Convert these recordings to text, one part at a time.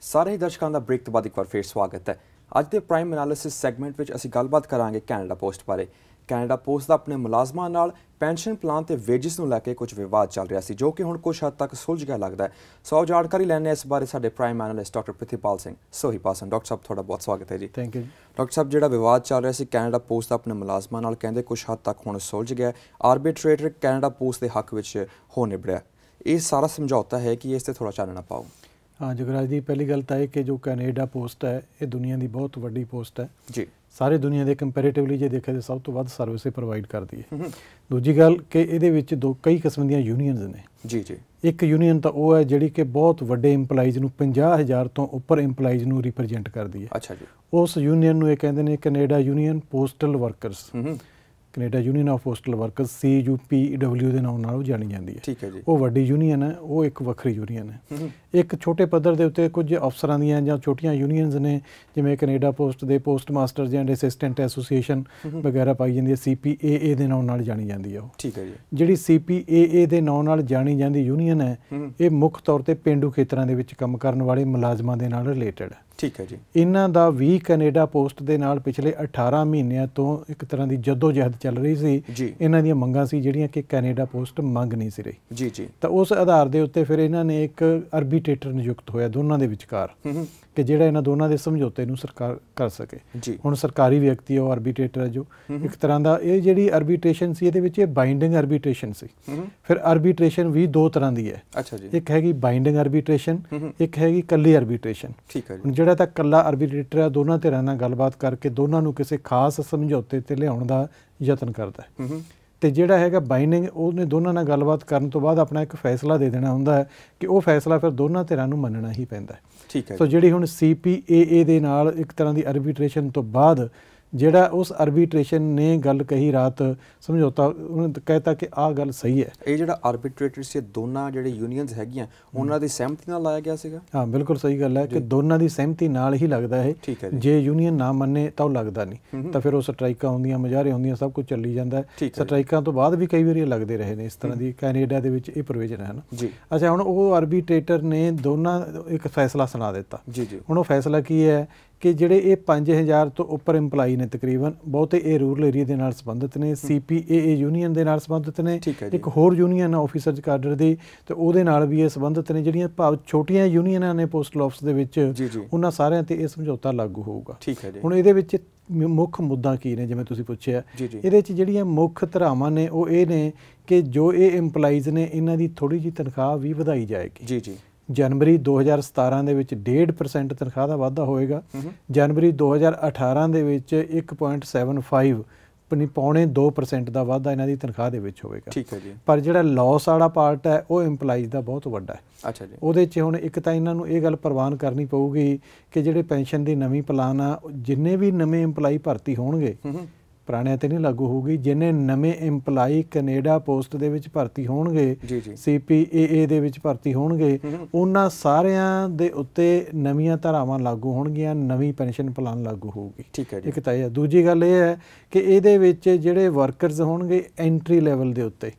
ਸਾਰੇ ਦਰਸ਼ਕਾਂ ਦਾ ਬ੍ਰੇਕ ਤੋਂ ਬਾਅਦ ਇੱਕ ਵਾਰ ਫੇਰ ਸਵਾਗਤ ਹੈ ਅੱਜ ਦੇ ਪ੍ਰਾਈਮ ਐਨਾਲਿਸਿਸ ਸੈਗਮੈਂਟ ਵਿੱਚ ਅਸੀਂ ਗੱਲਬਾਤ ਕਰਾਂਗੇ ਕੈਨੇਡਾ ਪੋਸਟ ਬਾਰੇ ਕੈਨੇਡਾ ਪੋਸਟ ਦਾ ਆਪਣੇ ਮੁਲਾਜ਼ਮਾਂ ਨਾਲ ਪੈਨਸ਼ਨ ਪਲਾਨ ਤੇ ਵੇਜਸ ਨੂੰ ਲੈ ਕੇ ਕੁਝ ਵਿਵਾਦ ਚੱਲ ਰਿਹਾ ਸੀ ਜੋ ਕਿ ਹੁਣ ਕੁਝ ਹੱਦ ਤੱਕ ਸੁਲਝ ਗਿਆ ਲੱਗਦਾ ਹੈ ਸੋ ਜਾਣਕਾਰੀ ਲੈਣੇ ਇਸ ਬਾਰੇ ਸਾਡੇ prime analyst doctor Prithipal Singh Sohi ਪਾਸਨ ਡਾਕਟਰ ਸਾਹਿਬ ਤੁਹਾਡਾ ਬਹੁਤ ਸਵਾਗਤ ਹੈ ਜੀ ਥੈਂਕ ਯੂ ਡਾਕਟਰ ਸਾਹਿਬ ਜਿਹੜਾ ਵਿਵਾਦ ਚੱਲ ਰਿਹਾ ਸੀ ਕੈਨੇਡਾ ਪੋਸਟ ਦਾ ਆਪਣੇ ਮੁਲਾਜ਼ਮਾਂ ਨਾਲ ਕਹਿੰਦੇ ਕੁਝ ਹੱਦ ਤੱਕ ਹੁਣ ਸੁਲਝ ਗਿਆ ਆਰਬਿਟਰੇਟਰ ਕੈਨੇਡਾ ਪੋਸਟ ਦੇ ਹੱਕ ਵਿੱਚ ਹੋ ਨਿਬੜਿਆ ਇਹ ਸਾਰਾ ਸਮਝੌਤਾ ਹੈ ਕਿ ਇਸ ਤੇ ਥੋੜਾ ਚਾਨਣਾ ਪਾਓ ਹਾਂ ਜਗਰਾਜ ਦੀ ਪਹਿਲੀ ਗੱਲ ਤਾਂ ਇਹ ਕਿ ਜੋ ਕੈਨੇਡਾ ਪੋਸਟ ਹੈ ਇਹ ਦੁਨੀਆ ਦੀ ਬਹੁਤ ਵੱਡੀ ਪੋਸਟ ਹੈ ਜੀ ਸਾਰੇ ਦੁਨੀਆ ਦੇ ਕੰਪੈਰੀਟਿਵਲੀ ਜੇ ਦੇਖਿਆ ਜਾਏ ਸਭ ਤੋਂ ਵੱਧ ਸਰਵਿਸੇ ਪ੍ਰੋਵਾਈਡ ਕਰਦੀ ਹੈ ਦੂਜੀ ਗੱਲ ਕਿ ਇਹਦੇ ਵਿੱਚ ਦੋ ਕਈ ਕਿਸਮ ਦੀਆਂ ਯੂਨੀਅਨਸ ਨੇ ਜੀ ਜੀ ਇੱਕ ਯੂਨੀਅਨ ਤਾਂ ਉਹ ਹੈ ਜਿਹੜੀ ਕਿ ਬਹੁਤ ਵੱਡੇ EMPLOYEES ਨੂੰ 50000 ਤੋਂ ਉੱਪਰ EMPLOYEES ਨੂੰ ਰਿਪਰੈਜ਼ੈਂਟ ਕਰਦੀ ਹੈ ਅੱਛਾ ਜੀ ਉਸ ਯੂਨੀਅਨ ਨੂੰ ਇਹ ਕਹਿੰਦੇ ਨੇ ਕੈਨੇਡਾ ਯੂਨੀਅਨ ਪੋਸਟਲ ਵਰਕਰਸ ਹੂੰ Canada union of postal workers CUPW ਦੇ ਨਾਮ ਨਾਲ ਉਹ ਜਾਣੀ ਜਾਂਦੀ ਹੈ ਠੀਕ ਹੈ ਜੀ ਉਹ ਵੱਡੀ ਯੂਨੀਅਨ ਹੈ ਉਹ ਇੱਕ ਵੱਖਰੀ ਯੂਨੀਅਨ ਹੈ ਇੱਕ ਛੋਟੇ ਪੱਧਰ ਦੇ ਉੱਤੇ ਕੁਝ ਅਫਸਰਾਂ ਦੀਆਂ ਜਾਂ ਛੋਟੀਆਂ ਯੂਨੀਅਨਸ ਨੇ ਜਿਵੇਂ ਕੈਨੇਡਾ ਪੋਸਟ ਦੇ postmasters and assistant association ਵਗੈਰਾ ਪਾਈ ਜਾਂਦੀ ਹੈ ਸੀਪੀਏਏ ਦੇ ਨਾਮ ਨਾਲ ਜਾਣੀ ਜਾਂਦੀ ਹੈ ਉਹ ਠੀਕ ਹੈ ਜੀ ਜਿਹੜੀ ਸੀਪੀਏਏ ਦੇ ਨਾਮ ਨਾਲ ਜਾਣੀ ਜਾਂਦੀ ਯੂਨੀਅਨ ਹੈ ਇਹ ਮੁੱਖ ਤੌਰ ਤੇ ਪਿੰਡੂ ਖੇਤਰਾਂ ਦੇ ਵਿੱਚ ਕੰਮ ਕਰਨ ਵਾਲੇ ਮੁਲਾਜ਼ਮਾਂ ਦੇ ਨਾਲ ਰਿਲੇਟਡ ਹੈ ਠੀਕ ਹੈ ਜੀ ਇਹਨਾਂ ਦਾ ਵੀ ਕੈਨੇਡਾ ਪੋਸਟ ਦੇ ਨਾਲ ਪਿਛਲੇ 18 ਮਹੀਨਿਆਂ ਤੋਂ ਇੱਕ ਤਰ੍ਹਾਂ ਦੀ ਜਦੋਜਹਿਦ ਚੱਲ ਰਹੀ ਸੀ ਇਹਨਾਂ ਦੀਆਂ ਮੰਗਾਂ ਸੀ ਜਿਹੜੀਆਂ ਕਿ ਕੈਨੇਡਾ ਪੋਸਟ ਮੰਗ ਨਹੀਂ ਸੀ ਰਹੀ ਜੀ ਜੀ ਤਾਂ ਉਸ ਆਧਾਰ ਦੇ ਉੱਤੇ ਫਿਰ ਇਹਨਾਂ ਨੇ ਇੱਕ ਆਰਬੀਟ੍ਰੇਟਰ ਨਿਯੁਕਤ ਹੋਇਆ ਦੋਨਾਂ ਦੇ ਵਿਚਕਾਰ ਕਿ ਜਿਹੜਾ ਇਹਨਾਂ ਦੋਨਾਂ ਦੇ ਸਮਝੌਤੇ ਨੂੰ ਸਰਕਾਰ ਕਰ ਸਕੇ ਹੁਣ ਸਰਕਾਰੀ ਵਿਅਕਤੀ ਉਹ ਆਰਬਿਟ੍ਰੇਟਰ ਹੈ ਜੋ ਇੱਕ ਤਰ੍ਹਾਂ ਦਾ ਇਹ ਜਿਹੜੀ ਆਰਬਿਟ੍ਰੇਸ਼ਨ ਸੀ ਇਹਦੇ ਵਿੱਚ ਇਹ ਬਾਈਂਡਿੰਗ ਆਰਬਿਟ੍ਰੇਸ਼ਨ ਸੀ ਫਿਰ ਆਰਬਿਟ੍ਰੇਸ਼ਨ ਵੀ ਦੋ ਤਰ੍ਹਾਂ ਦੀ ਹੈ ਅੱਛਾ ਜੀ ਇੱਕ ਹੈਗੀ ਬਾਈਂਡਿੰਗ ਆਰਬਿਟ੍ਰੇਸ਼ਨ ਇੱਕ ਹੈਗੀ ਕੱਲੀ ਆਰਬਿਟ੍ਰੇਸ਼ਨ ਠੀਕ ਹੈ ਜੀ ਜਿਹੜਾ ਤਾਂ ਕੱਲਾ ਆਰਬਿਟ੍ਰੇਟਰ ਹੈ ਦੋਨਾਂ ਧਿਰਾਂ ਨਾਲ ਗੱਲਬਾਤ ਕਰਕੇ ਦੋਨਾਂ ਨੂੰ ਕਿਸੇ ਖਾਸ ਸਮਝੌਤੇ ਤੇ ਲਿਆਉਣ ਦਾ ਯਤਨ ਕਰਦਾ ਹੈ ਤੇ ਜਿਹੜਾ ਹੈਗਾ ਬਾਈਨਿੰਗ ਉਹਨੇ ਦੋਨਾਂ ਨਾਲ ਗੱਲਬਾਤ ਕਰਨ ਤੋਂ ਬਾਅਦ ਆਪਣਾ ਇੱਕ ਫੈਸਲਾ ਦੇ ਦੇਣਾ ਹੁੰਦਾ ਹੈ ਕਿ ਉਹ ਫੈਸਲਾ ਫਿਰ ਦੋਨਾਂ ਧਿਰਾਂ ਨੂੰ ਮੰਨਣਾ ਹੀ ਪੈਂਦਾ ਹੈ ਠੀਕ ਹੈ ਸੋ ਜਿਹੜੀ ਹੁਣ ਸੀਪੀਏਏ ਦੇ ਨਾਲ ਇੱਕ ਤਰ੍ਹਾਂ ਦੀ ਆਰਬਿਟ੍ਰੇਸ਼ਨ ਤੋਂ ਬਾਅਦ ਜਿਹੜਾ ਉਸ ਆਰਬਿਟ੍ਰੇਸ਼ਨ ਨੇ ਗੱਲ ਕਹੀ ਰਾਤ ਸਮਝੌਤਾ ਉਹਨੇ ਕਹਿਤਾ ਕਿ ਆਹ ਗੱਲ ਸਹੀ ਹੈ ਇਹ ਜਿਹੜਾ ਆਰਬਿਟ੍ਰੇਟਰ ਸੀ ਦੋਨਾਂ ਜਿਹੜੇ ਯੂਨੀਅਨਸ ਹੈਗੀਆਂ ਉਹਨਾਂ ਦੀ ਸਹਿਮਤੀ ਨਾਲ ਲਾਇਆ ਗਿਆ ਸੀਗਾ ਹਾਂ ਬਿਲਕੁਲ ਸਹੀ ਗੱਲ ਹੈ ਕਿ ਦੋਨਾਂ ਦੀ ਸਹਿਮਤੀ ਨਾਲ ਹੀ ਲੱਗਦਾ ਹੈ ਜੇ ਯੂਨੀਅਨ ਨਾ ਮੰਨੇ ਤਾਂ ਉਹ ਲੱਗਦਾ ਨਹੀਂ ਤਾਂ ਫਿਰ ਉਹ ਸਟ੍ਰਾਈਕਾਂ ਹੁੰਦੀਆਂ ਮਜਾਰੇ ਹੁੰਦੀਆਂ ਸਭ ਕੁਝ ਚੱਲੀ ਜਾਂਦਾ ਸਟ੍ਰਾਈਕਾਂ ਤੋਂ ਬਾਅਦ ਵੀ ਕਈ ਵਾਰੀ ਲੱਗਦੇ ਰਹੇ ਨੇ ਇਸ ਤਰ੍ਹਾਂ ਦੀ ਕੈਨੇਡਾ ਦੇ ਵਿੱਚ ਇਹ ਪ੍ਰੋਵੀਜ਼ਨ ਹੈ ਨਾ ਅੱਛਾ ਹੁਣ ਉਹ ਆਰਬਿਟ੍ਰੇਟਰ ਨੇ ਦੋਨਾਂ ਇੱਕ ਫੈਸਲਾ ਸੁਣਾ ਦਿੱਤਾ ਹੁਣ ਉਹ ਫੈਸਲਾ ਕੀ ਹੈ ਕਿ ਜਿਹੜੇ ਇਹ 5000 ਤੋਂ ਉੱਪਰ EMPLOYE ਨੇ ਤਕਰੀਬਨ ਬਹੁਤੇ ਇਹ ਰੂਰਲ ਏਰੀਆ ਦੇ ਨਾਲ ਸੰਬੰਧਿਤ ਨੇ CPAA ਯੂਨੀਅਨ ਦੇ ਨਾਲ ਸੰਬੰਧਿਤ ਨੇ ਇੱਕ ਹੋਰ ਯੂਨੀਅਨ ਆ ਆਫੀਸਰਜ਼ ਕਾਡਰ ਦੀ ਤੇ ਉਹਦੇ ਨਾਲ ਵੀ ਇਹ ਸੰਬੰਧਿਤ ਨੇ ਜਿਹੜੀਆਂ ਭਾਵ ਛੋਟੀਆਂ ਯੂਨੀਅਨਾਂ ਨੇ ਪੋਸਟਲ ਆਫਿਸ ਦੇ ਵਿੱਚ ਉਹਨਾਂ ਸਾਰਿਆਂ ਤੇ ਇਹ ਸਮਝੌਤਾ ਲਾਗੂ ਹੋਊਗਾ ਹੁਣ ਇਹਦੇ ਵਿੱਚ ਮੁੱਖ ਮੁੱਦਾ ਕੀ ਨੇ ਜਿਵੇਂ ਤੁਸੀਂ ਪੁੱਛਿਆ ਇਹਦੇ ਚ ਜਿਹੜੀਆਂ ਮੁੱਖ ਧਰਾਵਾਂ ਨੇ ਉਹ ਇਹ ਨੇ ਕਿ ਜੋ ਇਹ EMPLOYEES ਨੇ ਇਹਨਾਂ ਦੀ ਥੋੜੀ ਜੀ ਤਨਖਾਹ ਵੀ ਵਧਾਈ ਜਾਏਗੀ ਜੀ ਜੀ ਜਨਵਰੀ 2017 ਦੇ ਵਿੱਚ 1.5% ਤਨਖਾਹ ਦਾ ਵਾਧਾ ਹੋਏਗਾ ਜਨਵਰੀ 2018 ਦੇ ਵਿੱਚ 1.75 ਪੌਣੇ 2% ਦਾ ਵਾਧਾ ਇਹਨਾਂ ਦੀ ਤਨਖਾਹ ਦੇ ਵਿੱਚ ਹੋਵੇਗਾ ਠੀਕ ਹੈ ਜੀ ਪਰ ਜਿਹੜਾ ਲਾਸ ਵਾਲਾ ਪਾਰਟ ਹੈ ਉਹ EMPLOYEES ਦਾ ਬਹੁਤ ਵੱਡਾ ਹੈ ਅੱਛਾ ਜੀ ਉਹਦੇ 'ਚ ਹੁਣ ਇੱਕ ਤਾਂ ਇਹਨਾਂ ਨੂੰ ਇਹ ਗੱਲ ਪ੍ਰਵਾਨ ਕਰਨੀ ਪਊਗੀ ਕਿ ਜਿਹੜੇ ਪੈਨਸ਼ਨ ਦੀ ਨਵੀਂ ਪਲਾਨ ਆ ਜਿੰਨੇ ਵੀ ਨਵੇਂ EMPLOYEE ਭਰਤੀ ਹੋਣਗੇ ਪੁਰਾਣਿਆਂ ਤੇ ਨਹੀਂ ਲਾਗੂ ਹੋਊਗੀ ਜਿਨੇ ਨਵੇਂ EMPLOYE ਕੈਨੇਡਾ ਪੋਸਟ ਦੇ ਵਿੱਚ ਭਰਤੀ ਹੋਣਗੇ CPAA ਦੇ ਵਿੱਚ ਭਰਤੀ ਹੋਣਗੇ ਉਹਨਾਂ ਸਾਰਿਆਂ ਦੇ ਉੱਤੇ ਨਵੀਆਂ ਧਾਰਾਵਾਂ ਲਾਗੂ ਹੋਣਗੀਆਂ ਨਵੀਂ ਪੈਨਸ਼ਨ ਪਲਾਨ ਲਾਗੂ ਹੋਊਗੀ ਠੀਕ ਹੈ ਜੀ ਇੱਕ ਤਾਂ ਇਹ ਦੂਜੀ ਗੱਲ ਇਹ ਹੈ ਕਿ ਇਹਦੇ ਵਿੱਚ ਜਿਹੜੇ ਵਰਕਰਸ ਹੋਣਗੇ ਐਂਟਰੀ ਲੈਵਲ ਦੇ ਉੱਤੇ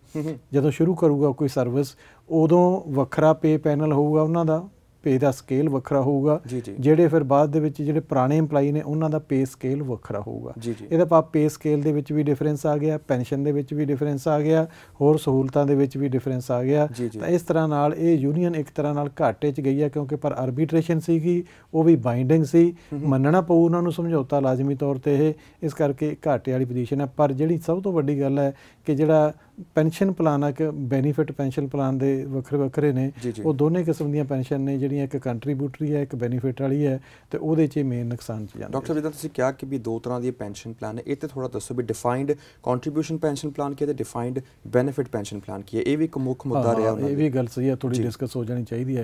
ਜਦੋਂ ਸ਼ੁਰੂ ਕਰੂਗਾ ਕੋਈ ਸਰਵਿਸ ਉਦੋਂ ਵੱਖਰਾ ਪੇ ਪੈਨਲ ਹੋਊਗਾ ਉਹਨਾਂ ਦਾ ਪੇ ਦਾ ਸਕੇਲ ਵੱਖਰਾ ਹੋਊਗਾ ਜਿਹੜੇ ਫਿਰ ਬਾਅਦ ਦੇ ਵਿੱਚ ਜਿਹੜੇ ਪੁਰਾਣੇ EMPLOYEE ਨੇ ਉਹਨਾਂ ਦਾ ਪੇ ਸਕੇਲ ਵੱਖਰਾ ਹੋਊਗਾ ਇਹਦਾ ਪਾ ਪੇ ਸਕੇਲ ਦੇ ਵਿੱਚ ਵੀ ਡਿਫਰੈਂਸ ਆ ਗਿਆ ਪੈਨਸ਼ਨ ਦੇ ਵਿੱਚ ਵੀ ਡਿਫਰੈਂਸ ਆ ਗਿਆ ਹੋਰ ਸਹੂਲਤਾਂ ਦੇ ਵਿੱਚ ਵੀ ਡਿਫਰੈਂਸ ਆ ਗਿਆ ਤਾਂ ਇਸ ਤਰ੍ਹਾਂ ਨਾਲ ਇਹ ਯੂਨੀਅਨ ਇੱਕ ਤਰ੍ਹਾਂ ਨਾਲ ਘਾਟੇ 'ਚ ਗਈ ਹੈ ਕਿਉਂਕਿ ਪਰ ਆਰਬਿਟ੍ਰੇਸ਼ਨ ਸੀਗੀ ਉਹ ਵੀ ਬਾਈਂਡਿੰਗ ਸੀ ਮੰਨਣਾ ਪਊ ਉਹਨਾਂ ਨੂੰ ਸਮਝੌਤਾ ਲਾਜ਼ਮੀ ਤੌਰ ਤੇ ਇਹ ਇਸ ਕਰਕੇ ਘਾਟੇ ਵਾਲੀ ਪੋਜੀਸ਼ਨ ਹੈ ਪਰ ਜਿਹੜੀ ਸਭ ਤੋਂ ਵੱਡੀ ਗੱਲ ਹੈ ਕਿ ਜਿਹੜਾ ਪੈਨਸ਼ਨ ਪਲਾਨ ਆ ਕਿ ਬੈਨੀਫਿਟ ਪੈਨਸ਼ਨ ਪਲਾਨ ਦੇ ਵੱਖਰੇ ਵੱਖਰੇ ਨੇ ਉਹ ਦੋਨੇ ਕਿਸਮ ਦੀਆਂ ਪੈਨਸ਼ਨ ਨੇ ਜਿਹੜੀਆਂ ਇੱਕ ਕੰਟਰੀਬਿਊਟਰੀ ਹੈ ਇੱਕ ਬੈਨੀਫਿਟ ਵਾਲੀ ਹੈ ਤੇ ਉਹਦੇ 'ਚ ਮੇਨ ਨੁਕਸਾਨ 'ਚ ਜਾਂਦਾ ਡਾਕਟਰ ਜੀ ਤੁਸੀਂ ਕਿਹਾ ਕਿ ਵੀ ਦੋ ਤਰ੍ਹਾਂ ਦੀ ਪੈਨਸ਼ਨ ਪਲਾਨ ਹੈ ਇਹ ਤੇ ਥੋੜਾ ਦੱਸੋ ਵੀ ਡਿਫਾਈਨਡ ਕੰਟਰੀਬਿਊਸ਼ਨ ਪੈਨਸ਼ਨ ਪਲਾਨ ਕੀ ਹੈ ਤੇ ਡਿਫਾਈਨਡ ਬੈਨੀਫਿਟ ਪੈਨਸ਼ਨ ਪਲਾਨ ਕੀ ਹੈ ਇਹ ਵੀ ਇੱਕ ਮੁੱਖ ਮੁੱਦਾ ਰਿਹਾ ਉਹਨਾਂ ਇਹ ਵੀ ਗੱਲ ਸਹੀ ਹੈ ਥੋੜੀ ਡਿਸਕਸ ਹੋ ਜਾਣੀ ਚਾਹੀਦੀ ਹੈ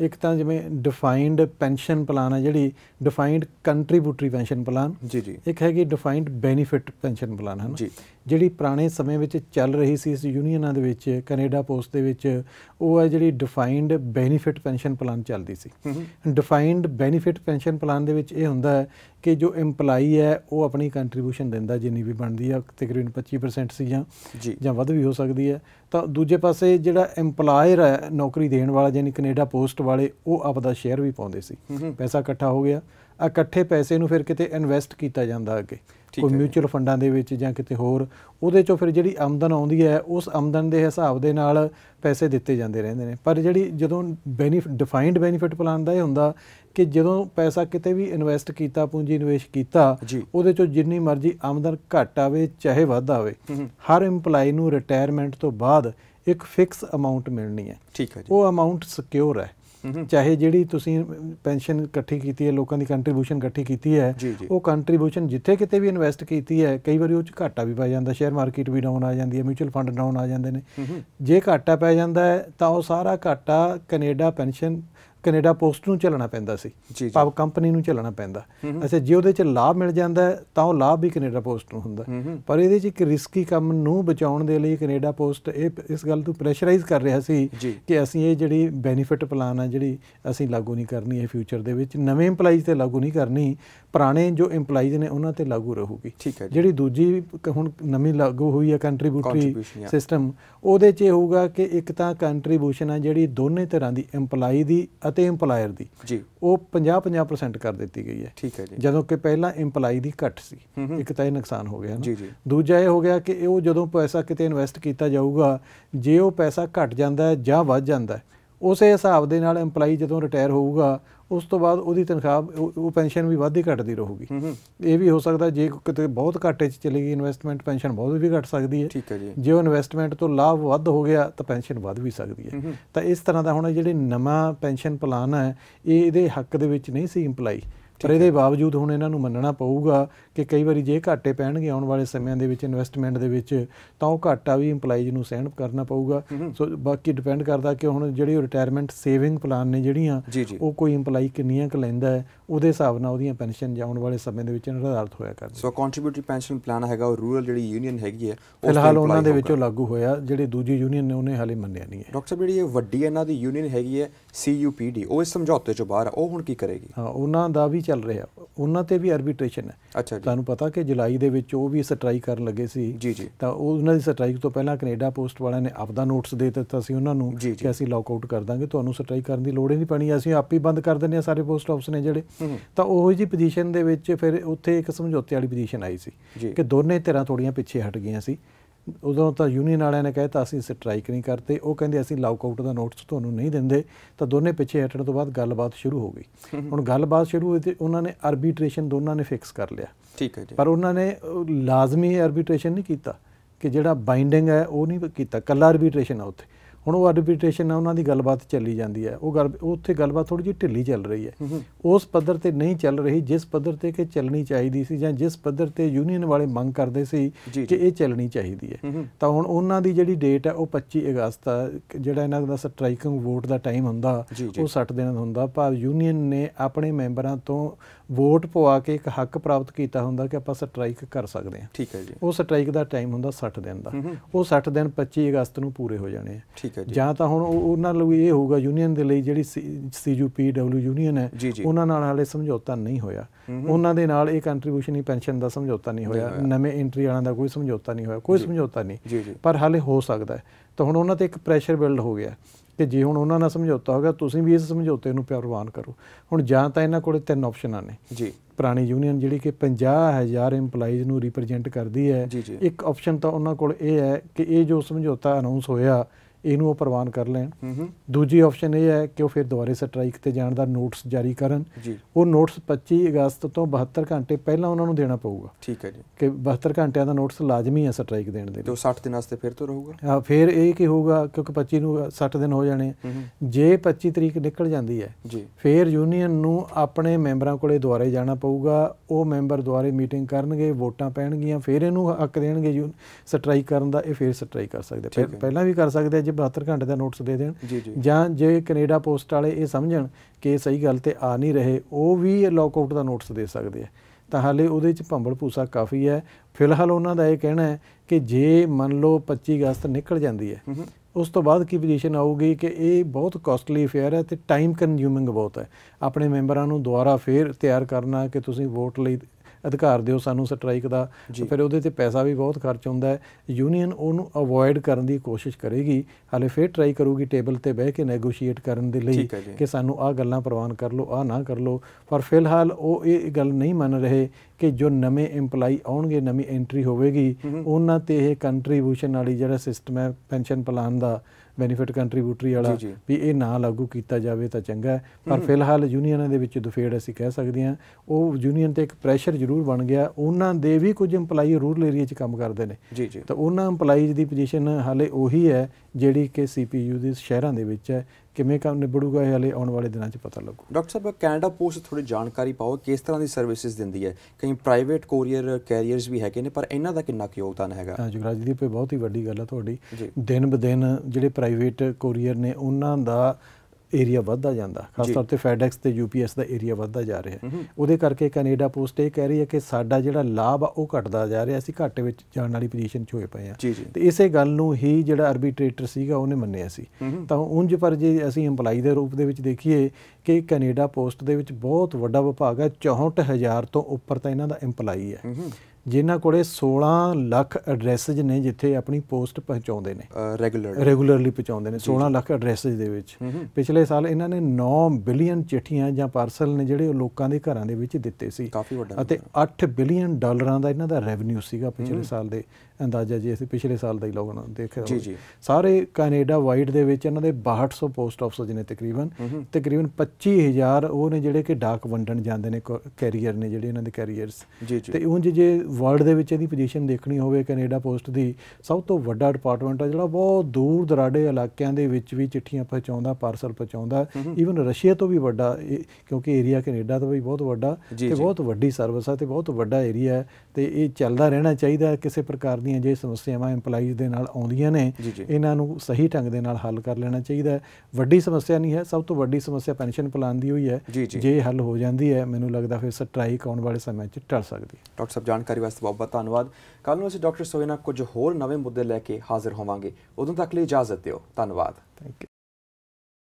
ਇਹ ਇੱਕ ਤਾਂ ਜਿਵੇਂ ਡਿਫਾਈਨਡ ਪੈਨਸ਼ਨ ਪਲਾਨ ਹੈ ਜਿਹੜੀ ਡਿਫਾਈਨਡ ਕੰਟਰੀਬਿਊਟਰੀ ਪੈਨਸ਼ਨ ਪਲਾਨ ਜੀ ਜੀ ਇੱਕ ਹੈਗੀ ਡਿਫਾਈਨਡ ਬੈਨੀਫਿਟ ਪੈਨਸ਼ਨ ਪਲਾਨ ਹੈ ਨਾ ਜਿਹੜੀ ਪੁਰਾਣੇ ਸਮੇਂ ਵਿੱਚ ਚੱਲ ਰਹੀ ਰਹੀ ਸੀ ਇਸ ਯੂਨੀਅਨਾਂ ਦੇ ਵਿੱਚ ਕੈਨੇਡਾ ਪੋਸਟ ਦੇ ਵਿੱਚ ਉਹ ਹੈ ਜਿਹੜੀ ਡਿਫਾਈਨਡ ਬੈਨੀਫਿਟ ਪੈਨਸ਼ਨ ਪਲਾਨ ਚੱਲਦੀ ਸੀ ਡਿਫਾਈਨਡ ਬੈਨੀਫਿਟ ਪੈਨਸ਼ਨ ਪਲਾਨ ਦੇ ਵਿੱਚ ਇਹ ਹੁੰਦਾ ਹੈ ਕਿ ਜੋ EMPLOYEE ਹੈ ਉਹ ਆਪਣੀ ਕੰਟਰੀਬਿਊਸ਼ਨ ਦਿੰਦਾ ਜਿੰਨੀ ਵੀ ਬਣਦੀ ਆ ਤਕਰੀਬਨ 25% ਸੀ ਜਾਂ ਜਾਂ ਵੱਧ ਵੀ ਹੋ ਸਕਦੀ ਹੈ ਤਾਂ ਦੂਜੇ ਪਾਸੇ ਜਿਹੜਾ EMPLOYER ਹੈ ਨੌਕਰੀ ਦੇਣ ਵਾਲਾ ਜਾਨੀ ਕੈਨੇਡਾ ਪੋਸਟ ਵਾਲੇ ਉਹ ਆਪਦਾ ਸ਼ੇਅਰ ਵੀ ਪਾਉਂਦੇ ਸੀ ਪੈਸਾ ਇਕੱਠਾ ਹੋ ਗਿਆ ਇਕੱਠੇ ਪੈਸੇ ਨੂੰ ਫਿਰ ਕਿਤੇ ਇਨਵੈਸਟ ਕੀਤਾ ਜਾਂਦਾ ਅੱਗੇ ਕੋਈ ਮਿਊਚੁਅਲ ਫੰਡਾਂ ਦੇ ਵਿੱਚ ਜਾਂ ਕਿਤੇ ਹੋਰ ਉਹਦੇ ਚੋਂ ਫਿਰ ਜਿਹੜੀ ਆਮਦਨ ਆਉਂਦੀ ਹੈ ਉਸ ਆਮਦਨ ਦੇ ਹਿਸਾਬ ਦੇ ਨਾਲ ਪੈਸੇ ਦਿੱਤੇ ਜਾਂਦੇ ਰਹਿੰਦੇ ਨੇ ਪਰ ਜਿਹੜੀ ਜਦੋਂ ਬੈਨੀਫਿਟ ਡਿਫਾਈਨਡ ਬੈਨੀਫਿਟ ਪਲਾਨ ਦਾ ਇਹ ਹੁੰਦਾ ਕਿ ਜਦੋਂ ਪੈਸਾ ਕਿਤੇ ਵੀ ਇਨਵੈਸਟ ਕੀਤਾ ਪੂੰਜੀ ਨਿਵੇਸ਼ ਕੀਤਾ ਉਹਦੇ ਚੋਂ ਜਿੰਨੀ ਮਰਜ਼ੀ ਆਮਦਨ ਘਟ ਆਵੇ ਚਾਹੇ ਵੱਧ ਆਵੇ ਹਰ EMPLOYEE ਨੂੰ ਰਿਟਾਇਰਮੈਂਟ ਤੋਂ ਬਾਅਦ ਇੱਕ ਫਿਕਸ ਅਮਾਉਂਟ ਮਿਲਣੀ ਹੈ ਠੀਕ ਹੈ ਜੀ ਉਹ ਅਮਾਉਂਟ ਸਿਕਿਉਰ ਹੈ ਚਾਹੇ ਜਿਹੜੀ ਤੁਸੀਂ ਪੈਨਸ਼ਨ ਇਕੱਠੀ ਕੀਤੀ ਹੈ ਲੋਕਾਂ ਦੀ ਕੰਟਰੀਬਿਊਸ਼ਨ ਇਕੱਠੀ ਕੀਤੀ ਹੈ ਉਹ ਕੰਟਰੀਬਿਊਸ਼ਨ ਜਿੱਥੇ ਕਿਤੇ ਵੀ ਇਨਵੈਸਟ ਕੀਤੀ ਹੈ ਕਈ ਵਾਰੀ ਉਹ ਚ ਘਾਟਾ ਵੀ ਪੈ ਜਾਂਦਾ ਸ਼ੇਅਰ ਮਾਰਕੀਟ ਵੀ ਡਾਊਨ ਆ ਜਾਂਦੀ ਹੈ ਮਿਊਚੁਅਲ ਫੰਡ ਡਾਊਨ ਆ ਜਾਂਦੇ ਨੇ ਜੇ ਘਾਟਾ ਪੈ ਜਾਂਦਾ ਹੈ ਤਾਂ ਉਹ ਸਾਰਾ ਘਾਟਾ ਕੈਨੇਡਾ ਪੈਨਸ਼ਨ ਕੈਨੇਡਾ ਪੋਸਟ ਨੂੰ ਚੱਲਣਾ ਪੈਂਦਾ ਸੀ ਪਬ ਕੰਪਨੀ ਨੂੰ ਚੱਲਣਾ ਪੈਂਦਾ ਅੱਛਾ ਜੇ ਉਹਦੇ ਚ ਲਾਭ ਮਿਲ ਜਾਂਦਾ ਤਾਂ ਉਹ ਲਾਭ ਵੀ ਕੈਨੇਡਾ ਪੋਸਟ ਨੂੰ ਹੁੰਦਾ ਪਰ ਇਹਦੇ ਚ ਇੱਕ ਰਿਸਕੀ ਕੰਮ ਨੂੰ ਬਚਾਉਣ ਦੇ ਲਈ ਕੈਨੇਡਾ ਪੋਸਟ ਇਹ ਇਸ ਗੱਲ ਨੂੰ ਪ੍ਰੈਸ਼ਰਾਈਜ਼ ਕਰ ਰਿਹਾ ਸੀ ਕਿ ਅਸੀਂ ਇਹ ਜਿਹੜੀ ਬੈਨੀਫਿਟ ਪਲਾਨ ਆ ਜਿਹੜੀ ਅਸੀਂ ਲਾਗੂ ਨਹੀਂ ਕਰਨੀ ਇਹ ਫਿਊਚਰ ਦੇ ਵਿੱਚ ਨਵੇਂ EMPLOYEES ਤੇ ਲਾਗੂ ਨਹੀਂ ਕਰਨੀ ਪੁਰਾਣੇ ਜੋ EMPLOYEES ਨੇ ਉਹਨਾਂ ਤੇ ਲਾਗੂ ਰਹੂਗੀ ਜਿਹੜੀ ਦੂਜੀ ਹੁਣ ਨਵੀਂ ਲਾਗੂ ਹੋਈ ਹੈ ਕੰਟਰੀਬਿਊਟਰੀ ਸਿਸਟਮ ਉਹਦੇ 'ਚ ਹੋਊਗਾ ਕਿ ਇੱਕ ਤਾਂ ਕੰਟਰੀਬਿਊਸ਼ਨ ਆ ਜਿਹੜੀ ਦੋਨੇ ਤਰ੍ਹਾਂ ਦੀ EMPLOYEE ਦੀ ਅਤੇ এমਪਲਾਇਰ ਦੀ ਜੀ ਉਹ 50-50% ਕਰ ਦਿੱਤੀ ਗਈ ਹੈ ਠੀਕ ਹੈ ਜੀ ਜਦੋਂ ਕਿ ਪਹਿਲਾਂ এমਪਲਾਈ ਦੀ ਘੱਟ ਸੀ ਇੱਕ ਤਾਂ ਇਹ ਨੁਕਸਾਨ ਹੋ ਗਿਆ ਨਾ ਦੂਜਾ ਇਹ ਹੋ ਗਿਆ ਕਿ ਉਹ ਜਦੋਂ ਪੈਸਾ ਕਿਤੇ ਇਨਵੈਸਟ ਕੀਤਾ ਜਾਊਗਾ ਜੇ ਉਹ ਪੈਸਾ ਘਟ ਜਾਂਦਾ ਹੈ ਜਾਂ ਵੱਧ ਜਾਂਦਾ ਹੈ ਉਸੇ ਹਿਸਾਬ ਦੇ ਨਾਲ ਏਮਪਲਾਈ ਜਦੋਂ ਰਿਟਾਇਰ ਹੋਊਗਾ ਉਸ ਤੋਂ ਬਾਅਦ ਉਹਦੀ ਤਨਖਾਹ ਉਹ ਪੈਨਸ਼ਨ ਵੀ ਵਧਦੀ ਘਟਦੀ ਰਹੂਗੀ ਇਹ ਵੀ ਹੋ ਸਕਦਾ ਜੇ ਕਿਤੇ ਬਹੁਤ ਘਾਟੇ 'ਚ ਚਲੀ ਗਈ ਇਨਵੈਸਟਮੈਂਟ ਪੈਨਸ਼ਨ ਬਹੁਤ ਵੀ ਘਟ ਸਕਦੀ ਹੈ ਠੀਕ ਹੈ ਜੀ ਜੇ ਉਹ ਇਨਵੈਸਟਮੈਂਟ ਤੋਂ ਲਾਭ ਵੱਧ ਹੋ ਗਿਆ ਤਾਂ ਪੈਨਸ਼ਨ ਵੱਧ ਵੀ ਸਕਦੀ ਹੈ ਤਾਂ ਇਸ ਤਰ੍ਹਾਂ ਦਾ ਹੁਣ ਜਿਹੜੇ ਨਵਾਂ ਪੈਨਸ਼ਨ ਪਲਾਨ ਹੈ ਇਹ ਇਹਦੇ ਹੱਕ ਦੇ ਵਿੱਚ ਨਹੀਂ ਸੀ ਏਮਪਲਾਈ ਪਰ ਇਹਦੇ ਬਾਵਜੂਦ ਹੁਣ ਇਹਨਾਂ ਨੂੰ ਮੰਨਣਾ ਪਊਗਾ ਕਿ ਕਈ ਵਾਰੀ ਜੇ ਘਾਟੇ ਪੈਣਗੇ ਆਉਣ ਵਾਲੇ ਸਮਿਆਂ ਦੇ ਵਿੱਚ ਇਨਵੈਸਟਮੈਂਟ ਦੇ ਵਿੱਚ ਤਾਂ ਉਹ ਘਾਟਾ ਵੀ EMPLOYEES ਨੂੰ ਸਹਿਣ ਕਰਨਾ ਪਊਗਾ ਸੋ ਬਾਕੀ ਡਿਪੈਂਡ ਕਰਦਾ ਕਿ ਹੁਣ ਜਿਹੜੀ ਰਿਟਾਇਰਮੈਂਟ ਸੇਵਿੰਗ ਪਲਾਨ ਨੇ ਜਿਹੜੀਆਂ ਉਹ ਕੋਈ EMPLOYEE ਕਿੰਨੀਆਂ ਕ ਲੈਂਦਾ ਹੈ ਉਹਦੇ ਹਿਸਾਬ ਨਾਲ ਉਹਦੀਆਂ ਪੈਨਸ਼ਨ ਜਾਉਣ ਵਾਲੇ ਸਮੇਂ ਦੇ ਵਿੱਚ ਨਿਰਧਾਰਤ ਹੋਇਆ ਕਰਦੀ ਸੋ ਕੰਟ੍ਰਿਬਿਊਟਰੀ ਪੈਨਸ਼ਨ ਪਲਾਨ ਹੈਗਾ ਉਹ ਰੂਰਲ ਜਿਹੜੀ ਯੂਨੀਅਨ ਹੈਗੀ ਹੈ ਫਿਲਹਾਲ ਉਹਨਾਂ ਦੇ ਵਿੱਚੋਂ ਲਾਗੂ ਹੋਇਆ ਜਿਹੜੇ ਦੂਜੀ ਯੂਨੀਅਨ ਨੇ ਉਹਨੇ ਹਾਲੇ ਮੰਨਿਆ ਨਹੀਂ ਹੈ ਡਾਕਟਰ ਜਿਹੜੀ ਇਹ ਵੱਡੀ ਇਹਨਾਂ ਦੀ ਯੂਨੀਅਨ ਹੈਗੀ ਹੈ ਸੀਯੂਪੀਡੀ ਉਹ ਇਸ ਸਮਝੌਤੇ ਚੋਂ ਬਾਹਰ ਆ ਉਹ ਹੁਣ ਕੀ ਕਰੇਗੀ ਹਾਂ ਉਹਨਾਂ ਦਾ ਵੀ ਚੱਲ ਰਿਹਾ ਉਹਨਾਂ ਤੇ ਵੀ ਆਰਬਿਟ੍ਰੇਸ਼ਨ ਹੈ ਤੁਹਾਨੂੰ ਪਤਾ ਕਿ ਜੁਲਾਈ ਦੇ ਵਿੱਚ ਉਹ ਵੀ ਸਟ੍ਰਾਈਕ ਕਰਨ ਲੱਗੇ ਸੀ ਤਾਂ ਉਹ ਉਹਨਾਂ ਦੀ ਸਟ੍ਰਾਈਕ ਤੋਂ ਪਹਿਲਾਂ ਕੈਨੇਡਾ ਪੋਸਟ ਵਾਲਿਆਂ ਨੇ ਆਪਦਾ ਨੋਟਿਸ ਦੇ ਦਿੱਤਾ ਸੀ ਉਹਨਾਂ ਨੂੰ ਕਿ ਅਸੀਂ ਲੌਕ ਆਊਟ ਕਰ ਦਾਂਗੇ ਤੁਹਾਨੂੰ ਸਟ੍ਰਾਈਕ ਕਰਨ ਦੀ ਲੋੜ ਹੀ ਨਹੀਂ ਪਣੀ ਅਸੀਂ ਆਪ ਹੀ ਬੰਦ ਕਰ ਦਿੰਨੇ ਆ ਸਾਰੇ ਪੋਸਟ ਆਫਿਸ ਨੇ ਜਿਹੜੇ ਤਾਂ ਉਹੋ ਜੀ ਪੋਜੀਸ਼ਨ ਦੇ ਵਿੱਚ ਫਿਰ ਉੱਥੇ ਇੱਕ ਸਮਝੌਤੇ ਵਾਲੀ ਪੋਜੀਸ਼ਨ ਆਈ ਸੀ ਕਿ ਦੋਨੇ ਧਿਰਾਂ ਥੋੜੀਆਂ ਪਿੱਛੇ ਹਟ ਗਈਆਂ ਸੀ ਉਦੋਂ ਤਾਂ ਯੂਨੀਅਨ ਵਾਲਿਆਂ ਨੇ ਕਹਿਤਾ ਅਸੀਂ ਸਟ੍ਰਾਈਕ ਨਹੀਂ ਕਰਦੇ ਉਹ ਕਹਿੰਦੇ ਅਸੀਂ ਲਾਕਆਊਟ ਦਾ ਨੋਟਿਸ ਤੁਹਾਨੂੰ ਨਹੀਂ ਦਿੰਦੇ ਤਾਂ ਦੋਨੇ ਪਿੱਛੇ ਹਟਣ ਤੋਂ ਬਾਅਦ ਗੱਲਬਾਤ ਸ਼ੁਰੂ ਹੋ ਗਈ ਹੁਣ ਗੱਲਬਾਤ ਸ਼ੁਰੂ ਹੋਈ ਤੇ ਉਹਨਾਂ ਨੇ ਆਰਬਿਟ੍ਰੇਸ਼ਨ ਦੋਨਾਂ ਨੇ ਫਿਕਸ ਕਰ ਲਿਆ ਠੀਕ ਹੈ ਜੀ ਪਰ ਉਹਨਾਂ ਨੇ ਲਾਜ਼ਮੀ ਆਰਬਿਟ੍ਰੇਸ਼ਨ ਨਹੀਂ ਕੀਤਾ ਕਿ ਜਿਹੜਾ ਬਾਈਂਡਿੰਗ ਹੈ ਉਹ ਨਹੀਂ ਕੀਤਾ ਕੱਲਾ ਆਰਬਿਟ੍ਰੇਸ਼ਨ ਆ ਉੱਥੇ ਹੁਣ ਉਹ ਆਰਬਿਟ੍ਰੇਸ਼ਨ ਆ ਉਹਨਾਂ ਦੀ ਗੱਲਬਾਤ ਚੱਲੀ ਜਾਂਦੀ ਹੈ ਉਹ ਉੱਥੇ ਗੱਲਬਾਤ ਥੋੜੀ ਜਿਹੀ ਢਿੱਲੀ ਚੱਲ ਰਹੀ ਹੈ ਉਸ ਪੱਧਰ ਤੇ ਨਹੀਂ ਚੱਲ ਰਹੀ ਜਿਸ ਪੱਧਰ ਤੇ ਕਿ ਚੱਲਣੀ ਚਾਹੀਦੀ ਸੀ ਜਾਂ ਜਿਸ ਪੱਧਰ ਤੇ ਯੂਨੀਅਨ ਵਾਲੇ ਮੰਗ ਕਰਦੇ ਸੀ ਕਿ ਇਹ ਚੱਲਣੀ ਚਾਹੀਦੀ ਹੈ ਤਾਂ ਹੁਣ ਉਹਨਾਂ ਦੀ ਜਿਹੜੀ ਡੇਟ ਹੈ ਉਹ 25 ਅਗਸਤ ਦਾ ਜਿਹੜਾ ਇਹਨਾਂ ਦਾ ਸਟ੍ਰਾਈਕਿੰਗ ਵੋਟ ਦਾ ਟਾਈਮ ਹੁੰਦਾ ਉਹ 60 ਦਿਨ ਹੁੰਦਾ ਪਰ ਯੂਨੀਅਨ ਨੇ ਆਪਣੇ ਮੈਂਬਰਾਂ ਤੋਂ ਵੋਟ ਪਵਾ ਕੇ ਇੱਕ ਹੱਕ ਪ੍ਰਾਪਤ ਕੀਤਾ ਹੁੰਦਾ ਕਿ ਆਪਾਂ ਸਟ੍ਰਾਈਕ ਕਰ ਸਕਦੇ ਹਾਂ ਠੀਕ ਹੈ ਜੀ ਉਹ ਸਟ੍ਰਾਈਕ ਦਾ ਟਾਈਮ ਹੁੰਦਾ 60 ਦਿਨ ਦਾ ਉਹ 60 ਦਿਨ 25 ਅਗਸਤ ਨੂੰ ਪੂਰੇ ਹੋ ਜਾਣੇ ਆ ਠੀਕ ਹੈ ਜੀ ਜਾਂ ਤਾਂ ਹੁਣ ਉਹਨਾਂ ਲਈ ਇਹ ਹੋਊਗਾ ਯੂਨੀਅਨ ਦੇ ਲਈ ਜਿਹੜੀ ਸੀਯੂਪੀਡਬਲਯੂ ਡਬਲਯੂ ਯੂਨੀਅਨ ਹੈ ਉਹਨਾਂ ਨਾਲ ਹਾਲੇ ਸਮਝੌਤਾ ਨਹੀਂ ਹੋਇਆ ਉਹਨਾਂ ਦੇ ਨਾਲ ਇਹ ਕੰਟਰੀਬਿਊਸ਼ਨ ਹੀ ਪੈਨਸ਼ਨ ਦਾ ਸਮਝੌਤਾ ਨਹੀਂ ਹੋਇਆ ਨਵੇਂ ਐਂਟਰੀ ਵਾਲਿਆਂ ਦਾ ਕੋਈ ਸਮਝੌਤਾ ਨਹੀਂ ਹੋਇਆ ਕੋਈ ਸਮਝੌਤਾ ਨਹੀਂ ਪਰ ਹਾਲੇ ਹੋ ਸਕਦਾ ਹੈ ਤਾਂ ਹੁਣ ਉਹਨਾਂ ਤੇ ਇੱਕ ਪ੍ਰੈਸ਼ਰ ਬਿਲਡ ਹੋ ਗਿਆ ਕਿ ਜੇ ਹੁਣ ਉਹਨਾਂ ਨਾਲ ਸਮਝੌਤਾ ਹੋਗਾ ਤੁਸੀਂ ਵੀ ਇਸ ਸਮਝੌਤੇ ਨੂੰ ਪ੍ਰਵਾਨ ਕਰੋ ਹੁਣ ਜਾਂ ਤਾਂ ਇਹਨਾਂ ਕੋਲੇ ਤਿੰਨ ਆਪਸ਼ਨਾਂ ਨੇ ਜੀ ਪੁਰਾਣੀ ਯੂਨੀਅਨ ਜਿਹੜੀ ਕਿ 50000 EMPLOYEES ਨੂੰ ਰਿਪਰੈਜ਼ੈਂਟ ਕਰਦੀ ਹੈ ਇੱਕ ਆਪਸ਼ਨ ਤਾਂ ਉਹਨਾਂ ਕੋਲ ਇਹ ਹੈ ਕਿ ਇਹ ਜੋ ਸਮਝੌਤਾ ਅਨਾਉਂਸ ਹੋਇਆ ਇਹਨੂੰ ਉਹ ਪ੍ਰਵਾਨ ਕਰ ਲੈਣ ਦੂਜੀ ਆਪਸ਼ਨ ਇਹ ਹੈ ਕਿ ਉਹ ਫਿਰ ਦੁਬਾਰੇ ਸਟ੍ਰਾਈਕ ਤੇ ਜਾਣ ਦਾ ਨੋਟਿਸ ਜਾਰੀ ਕਰਨ ਉਹ ਨੋਟਿਸ 25 ਅਗਸਤ ਤੋਂ 72 ਘੰਟੇ ਪਹਿਲਾਂ ਉਹਨਾਂ ਨੂੰ ਦੇਣਾ ਪਊਗਾ ਠੀਕ ਹੈ ਜੀ ਕਿ 72 ਘੰਟਿਆਂ ਦਾ ਨੋਟਿਸ ਲਾਜ਼ਮੀ ਹੈ ਸਟ੍ਰਾਈਕ ਦੇਣ ਦੇ ਲਈ ਤੇ 60 ਦਿਨ ਵਾਸਤੇ ਫਿਰ ਤੋਂ ਰਹੂਗਾ ਹਾਂ ਫਿਰ ਇਹ ਕੀ ਹੋਊਗਾ ਕਿਉਂਕਿ 25 ਨੂੰ 60 ਦਿਨ ਹੋ ਜਾਣੇ ਜੇ 25 ਤਰੀਕ ਨਿਕਲ ਜਾਂਦੀ ਹੈ ਜੀ ਫਿਰ ਯੂਨੀਅਨ ਨੂੰ ਆਪਣੇ ਮੈਂਬਰਾਂ ਕੋਲੇ ਦੁਬਾਰੇ ਜਾਣਾ ਪਊਗਾ ਉਹ ਮੈਂਬਰ ਦੁਬਾਰੇ ਮੀਟਿੰਗ ਕਰਨਗੇ ਵੋਟਾਂ ਪੈਣਗੀਆਂ ਫਿਰ ਇਹਨੂੰ ਹੱਕ ਦੇਣਗੇ ਸਟ੍ਰਾਈਕ ਕਰਨ ਦਾ ਇਹ ਫਿਰ ਸਟ੍ਰਾਈਕ ਕਰ ਸਕਦੇ ਪਹਿਲਾਂ ਵੀ ਕਰ ਸਕਦੇ ਅੱਜ 72 ਘੰਟੇ ਦਾ ਨੋਟਿਸ ਦੇ ਦੇਣ ਜਾਂ ਜੇ ਕੈਨੇਡਾ ਪੋਸਟ ਵਾਲੇ ਇਹ ਸਮਝਣ ਕਿ ਸਹੀ ਗੱਲ ਤੇ ਆ ਨਹੀਂ ਰਹੇ ਉਹ ਵੀ ਆਊਟ ਦਾ ਨੋਟਿਸ ਦੇ ਸਕਦੇ ਆ ਤਾਂ ਹਾਲੇ ਉਹਦੇ ਵਿੱਚ ਭੰਬਲ ਪੂਸਾ ਕਾਫੀ ਹੈ ਫਿਲਹਾਲ ਉਹਨਾਂ ਦਾ ਇਹ ਕਹਿਣਾ ਹੈ ਕਿ ਜੇ ਮੰਨ ਲਓ 25 ਅਗਸਤ ਨਿਕਲ ਜਾਂਦੀ ਹੈ ਉਸ ਤੋਂ ਬਾਅਦ ਕੀ ਪੋਜੀਸ਼ਨ ਆਊਗੀ ਕਿ ਇਹ ਬਹੁਤ ਕਾਸਟਲੀ ਅਫੇਅਰ ਹੈ ਤੇ ਟਾਈਮ ਕੰਜ਼ਿਊਮਿੰਗ ਬਹੁਤ ਹੈ ਆਪਣੇ ਮੈਂਬਰਾਂ ਨੂੰ ਦੁਬਾਰਾ ਫੇਰ ਤਿਆਰ ਕਰਨਾ ਕਿ ਤੁਸੀਂ ਵੋਟ ਲਈ ਅਧਿਕਾਰ ਦਿਓ ਸਾਨੂੰ ਸਟ੍ਰਾਈਕ ਦਾ ਫਿਰ ਉਹਦੇ ਤੇ ਪੈਸਾ ਵੀ ਬਹੁਤ ਖਰਚ ਹੁੰਦਾ ਹੈ ਯੂਨੀਅਨ ਉਹਨੂੰ ਅਵੋਇਡ ਕਰਨ ਦੀ ਕੋਸ਼ਿਸ਼ ਕਰੇਗੀ ਹਾਲੇ ਫੇਰ ਟਰਾਈ ਕਰੂਗੀ ਟੇਬਲ ਤੇ ਬਹਿ ਕੇ ਨੇਗੋਸ਼ੀਏਟ ਕਰਨ ਦੇ ਲਈ ਕਿ ਸਾਨੂੰ ਆਹ ਗੱਲਾਂ ਪ੍ਰਵਾਨ ਕਰ ਲਓ ਆਹ ਨਾ ਕਰ ਲਓ ਪਰ ਫਿਲਹਾਲ ਉਹ ਇਹ ਗੱਲ ਨਹੀਂ ਮੰਨ ਰਹੇ ਕਿ ਜੋ ਨਵੇਂ ਏਮਪਲਾਈ ਆਉਣਗੇ ਨਵੀਂ ਐਂਟਰੀ ਹੋਵੇਗੀ ਉਹਨਾਂ ਤੇ ਇਹ ਕੰਟਰੀਬਿਊਸ਼ਨ ਵਾਲੀ ਜਿਹੜਾ ਸਿਸਟਮ ਹੈ ਪੈਨਸ਼ਨ ਪਲਾਨ ਦਾ ਬੈਨੀਫਿਟ ਕੰਟਰੀਬਿਊਟਰੀ ਵਾਲਾ ਵੀ ਇਹ ਨਾ ਲਾਗੂ ਕੀਤਾ ਜਾਵੇ ਤਾਂ ਚੰਗਾ ਪਰ ਫਿਲਹਾਲ ਯੂਨੀਅਨਾਂ ਦੇ ਵਿੱਚ ਦੁਫੇੜ ਅਸੀਂ ਕਹਿ ਸਕਦੇ ਹਾਂ ਉਹ ਯੂਨੀਅਨ ਤੇ ਇੱਕ ਪ੍ਰੈਸ਼ਰ ਜ਼ਰੂਰ ਬਣ ਗਿਆ ਉਹਨਾਂ ਦੇ ਵੀ ਕੁਝ EMPLOYEE ਰੂਰਲ ਏਰੀਆ 'ਚ ਕੰਮ ਕਰਦੇ ਨੇ ਤਾਂ ਉਹਨਾਂ EMPLOYEES ਦੀ ਪੋਜੀਸ਼ਨ ਹਾਲੇ ਉਹੀ ਹੈ ਜਿਹੜੀ ਕਿ CPU ਦੇ ਸ਼ਹਿਰਾਂ ਦੇ ਵਿੱਚ ਹੈ ਕਿਵੇਂ ਕੰਮ ਨਿਬੜੂਗਾ ਇਹ ਹਲੇ ਆਉਣ ਵਾਲੇ ਦਿਨਾਂ 'ਚ ਪਤਾ ਲੱਗੂ ਡਾਕਟਰ ਸਾਹਿਬ ਕੈਨੇਡਾ ਪੋਸਟ ਥੋੜੀ ਜਾਣਕਾਰੀ ਪਾਓ ਕਿਸ ਤਰ੍ਹਾਂ ਦੀ ਸਰਵਿਸਿਜ਼ ਦਿੰਦੀ ਹੈ ਕਈ ਪ੍ਰਾਈਵੇਟ ਕੋਰੀਅਰ ਕੈਰੀਅਰਸ ਵੀ ਹੈਗੇ ਨੇ ਪਰ ਇਹਨਾਂ ਦਾ ਕਿੰਨਾ ਕੁ ਯੋਗਦਾਨ ਹੈਗਾ ਹਾਂ ਜੁਗਰਾਜ ਦੀਪ ਇਹ ਬਹੁਤ ਹੀ ਵੱਡੀ ਗੱਲ ਹੈ ਤੁਹਾਡੀ ਦਿਨ ਬਦਿਨ ਜਿਹੜੇ ਪ੍ਰਾਈਵੇਟ ਕੋਰੀਅਰ ਨੇ ਉਹਨਾਂ ਦਾ ਏਰੀਆ ਵੱਧਦਾ ਜਾਂਦਾ ਖਾਸ ਤੌਰ ਤੇ ਫੈਡੈਕਸ ਤੇ ਯੂਪੀਐਸ ਦਾ ਏਰੀਆ ਵੱਧਦਾ ਜਾ ਰਿਹਾ ਹੈ ਉਹਦੇ ਕਰਕੇ ਕੈਨੇਡਾ ਪੋਸਟ ਇਹ ਕਹਿ ਰਹੀ ਹੈ ਕਿ ਸਾਡਾ ਜਿਹੜਾ ਲਾਭ ਆ ਉਹ ਘਟਦਾ ਜਾ ਰਿਹਾ ਅਸੀਂ ਘਾਟੇ ਵਿੱਚ ਜਾਣ ਵਾਲੀ ਪੋਜੀਸ਼ਨ 'ਚ ਹੋਏ ਪਏ ਆ ਤੇ ਇਸੇ ਗੱਲ ਨੂੰ ਹੀ ਜਿਹੜਾ ਆਰਬਿਟਰੇਟਰ ਸੀਗਾ ਉਹਨੇ ਮੰਨਿਆ ਸੀ ਤਾਂ ਉਂਝ ਪਰ ਜੇ ਅਸੀਂ EMPLOYEE ਦੇ ਰੂਪ ਦੇ ਵਿੱਚ ਦੇਖੀਏ ਕਿ ਕੈਨੇਡਾ ਪੋਸਟ ਦੇ ਵਿੱਚ ਬਹੁਤ ਵੱਡਾ ਵਿਭਾਗ ਹੈ 64000 ਤੋਂ ਉੱਪਰ ਤਾਂ ਇਹਨਾਂ ਦਾ EMPLOYEE ਹੈ ਜਿਨ੍ਹਾਂ ਕੋਲੇ 16 ਲੱਖ ਐਡਰੈਸਸ ਨੇ ਜਿੱਥੇ ਆਪਣੀ ਪੋਸਟ ਪਹੁੰਚਾਉਂਦੇ ਨੇ ਰੈਗੂਲਰਲੀ ਰੈਗੂਲਰਲੀ ਪਹੁੰਚਾਉਂਦੇ ਨੇ 16 ਲੱਖ ਐਡਰੈਸਸ ਦੇ ਵਿੱਚ ਪਿਛਲੇ ਸਾਲ ਇਹਨਾਂ ਨੇ 9 ਬਿਲੀਅਨ ਚਿੱਠੀਆਂ ਜਾਂ ਪਾਰਸਲ ਨੇ ਜਿਹੜੇ ਲੋਕਾਂ ਦੇ ਘਰਾਂ ਦੇ ਵਿੱਚ ਦਿੱਤੇ ਸੀ ਅਤੇ 8 ਬਿਲੀਅਨ ਡਾਲਰਾਂ ਦਾ ਇਹਨਾਂ ਦਾ ਰੈਵਨਿਊ ਸੀਗਾ ਪਿਛਲੇ ਸਾਲ ਦੇ ਅੰਦਾਜ਼ਾ ਜੀ ਅਸੀਂ ਪਿਛਲੇ ਸਾਲ ਦਾ ਹੀ ਲੋਗਨ ਦੇਖਿਆ ਜੀ ਜੀ ਸਾਰੇ ਕੈਨੇਡਾ ਵਾਈਡ ਦੇ ਵਿੱਚ ਇਹਨਾਂ ਦੇ 6200 ਪੋਸਟ ਆਫਿਸ ਨੇ ਤਕਰੀਬਨ ਤਕਰੀਬਨ 25000 ਉਹ ਨੇ ਜਿਹੜੇ ਕਿ ਡਾਕ ਵੰਡਣ ਜਾਂਦੇ ਨੇ ਕੈਰੀਅਰ ਨੇ ਜਿਹੜੇ ਇਹਨਾਂ ਦੇ ਕੈਰੀਅਰਸ ਤੇ ਉਹ ਜੇ ਵਰਲਡ ਦੇ ਵਿੱਚ ਇਹਦੀ ਪੋਜੀਸ਼ਨ ਦੇਖਣੀ ਹੋਵੇ ਕੈਨੇਡਾ ਪੋਸਟ ਦੀ ਸਭ ਤੋਂ ਵੱਡਾ ਡਿਪਾਰਟਮੈਂਟ ਆ ਜਿਹੜਾ ਬਹੁਤ ਦੂਰ ਦਰਾਡੇ ਇਲਾਕਿਆਂ ਦੇ ਵਿੱਚ ਵੀ ਚਿੱਠੀਆਂ ਪਹੁੰਚਾਉਂਦਾ ਪਾਰਸਲ ਪਹੁੰਚਾਉਂਦਾ ਈਵਨ ਰਸ਼ੀਆ ਤੋਂ ਵੀ ਵੱਡਾ ਕਿਉਂਕਿ ਏਰੀਆ ਕੈਨੇਡਾ ਤੋਂ ਵੀ ਬਹੁਤ ਵੱਡਾ ਤੇ ਬਹੁਤ ਵੱਡੀ ਸਰਵਿਸ ਆ ਤੇ ਬਹੁਤ ਵੱਡਾ ਏਰੀਆ ਹੈ ਤੇ ਇਹ ਚੱਲਦਾ ਰਹਿਣਾ ਚਾਹੀਦਾ ਕਿਸੇ ਪ੍ਰਕਾਰ ਦੀ ਦੀਆਂ ਜੇ ਸਮੱਸਿਆਵਾਂ EMPLOYEES ਦੇ ਨਾਲ ਆਉਂਦੀਆਂ ਨੇ ਇਹਨਾਂ ਨੂੰ ਸਹੀ ਢੰਗ ਦੇ ਨਾਲ ਹੱਲ ਕਰ ਲੈਣਾ ਚਾਹੀਦਾ ਹੈ ਵੱਡੀ ਸਮੱਸਿਆ ਨਹੀਂ ਹੈ ਸਭ ਤੋਂ ਵੱਡੀ ਸਮੱਸਿਆ ਪੈਨਸ਼ਨ ਪਲਾਨ ਦੀ ਹੋਈ ਹੈ ਜੇ ਹੱਲ ਹੋ ਜਾਂਦੀ ਹੈ ਮੈਨੂੰ ਲੱਗਦਾ ਫਿਰ ਸਟ੍ਰਾਈਕ ਆਉਣ ਵਾਲੇ ਸਮੇਂ 'ਚ ਟਲ ਸਕਦੀ ਹੈ ਡਾਕਟਰ ਸਾਹਿਬ ਜਾਣਕਾਰੀ ਵਾਸਤੇ ਬਹੁਤ ਬਹੁਤ ਧੰਨਵਾਦ ਕੱਲ ਨੂੰ ਅਸੀਂ ਡਾਕਟਰ ਸੋਇਨਾ ਕੁਝ ਹੋਰ ਨਵੇਂ ਮੁੱਦੇ ਲੈ ਕੇ ਹਾਜ਼ਰ ਹੋਵਾਂਗੇ ਉਦੋਂ ਤੱਕ ਲਈ ਇਜਾਜ਼ਤ ਦਿਓ ਧੰਨਵਾਦ ਥੈਂਕ ਯੂ